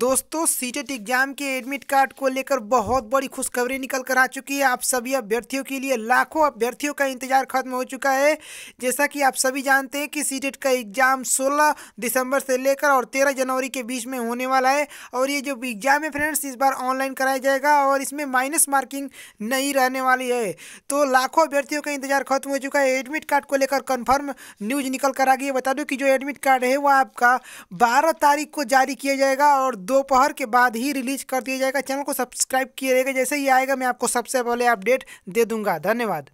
दोस्तों CTET exam e के admit card को लेकर बहुत बड़ी खुशखबरी निकल कर आ चुकी है आप सभी अभ्यर्थियों के लिए लाखों अभ्यर्थियों का इंतजार खत्म हो चुका है जैसा कि आप सभी जानते हैं कि सीटेट e का एग्जाम 16 दिसंबर से लेकर और 13 जनवरी के बीच में होने वाला है और ये जो एग्जाम है फ्रेंड्स इस बार ऑनलाइन कराया जाएगा और इसमें माइनस मार्किंग नहीं रहने वाली है तो लाखों अभ्यर्थियों का इंतजार खत्म हो चुका है एडमिट कार्ड को लेकर कन्फर्म न्यूज निकल कर आ गई बता दूँ कि जो एडमिट कार्ड है वह आपका बारह तारीख को जारी किया जाएगा और दोपहर के बाद ही रिलीज कर दिया जाएगा चैनल को सब्सक्राइब किए रहेगा जैसे ही आएगा मैं आपको सबसे पहले अपडेट दे दूंगा धन्यवाद